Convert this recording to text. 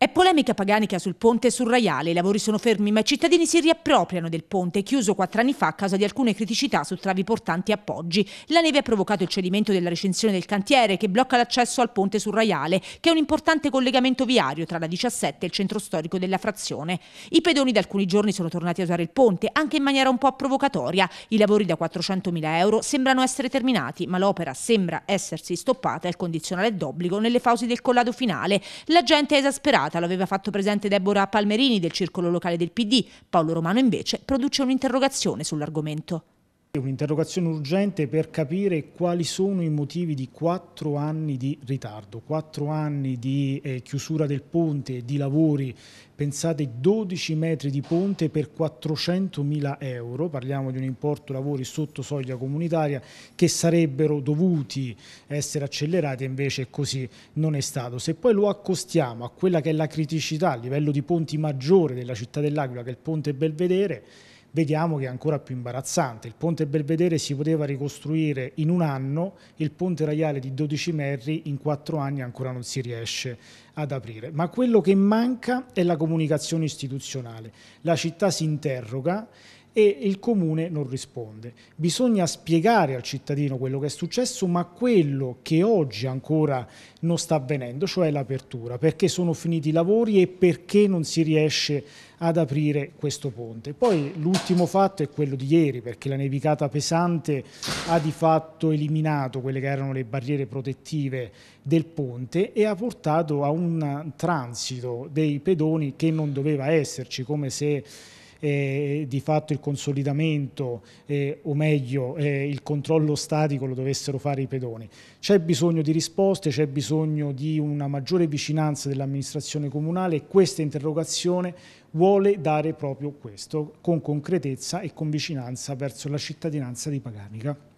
È polemica paganica sul ponte sul Raiale, i lavori sono fermi ma i cittadini si riappropriano del ponte chiuso quattro anni fa a causa di alcune criticità su travi portanti e appoggi. La neve ha provocato il cedimento della recinzione del cantiere che blocca l'accesso al ponte sul Raiale, che è un importante collegamento viario tra la 17 e il centro storico della frazione. I pedoni da alcuni giorni sono tornati a usare il ponte, anche in maniera un po' provocatoria. I lavori da 400.000 euro sembrano essere terminati, ma l'opera sembra essersi stoppata il condizionale d'obbligo nelle fausi del collado finale. La gente è esasperata lo aveva fatto presente Deborah Palmerini del circolo locale del PD. Paolo Romano invece produce un'interrogazione sull'argomento. Un'interrogazione urgente per capire quali sono i motivi di quattro anni di ritardo, quattro anni di eh, chiusura del ponte, di lavori, pensate 12 metri di ponte per 400 mila euro, parliamo di un importo lavori sotto soglia comunitaria che sarebbero dovuti essere accelerati invece così non è stato. Se poi lo accostiamo a quella che è la criticità a livello di ponti maggiore della città dell'Aquila che è il ponte Belvedere, vediamo che è ancora più imbarazzante. Il ponte Belvedere si poteva ricostruire in un anno, il ponte Raiale di 12 Merri in quattro anni ancora non si riesce ad aprire. Ma quello che manca è la comunicazione istituzionale. La città si interroga e il comune non risponde. Bisogna spiegare al cittadino quello che è successo, ma quello che oggi ancora non sta avvenendo, cioè l'apertura, perché sono finiti i lavori e perché non si riesce ad aprire questo ponte. Poi l'ultimo fatto è quello di ieri, perché la nevicata pesante ha di fatto eliminato quelle che erano le barriere protettive del ponte e ha portato a un transito dei pedoni che non doveva esserci, come se eh, di fatto il consolidamento eh, o meglio eh, il controllo statico lo dovessero fare i pedoni. C'è bisogno di risposte, c'è bisogno di una maggiore vicinanza dell'amministrazione comunale e questa interrogazione vuole dare proprio questo con concretezza e con vicinanza verso la cittadinanza di Paganica.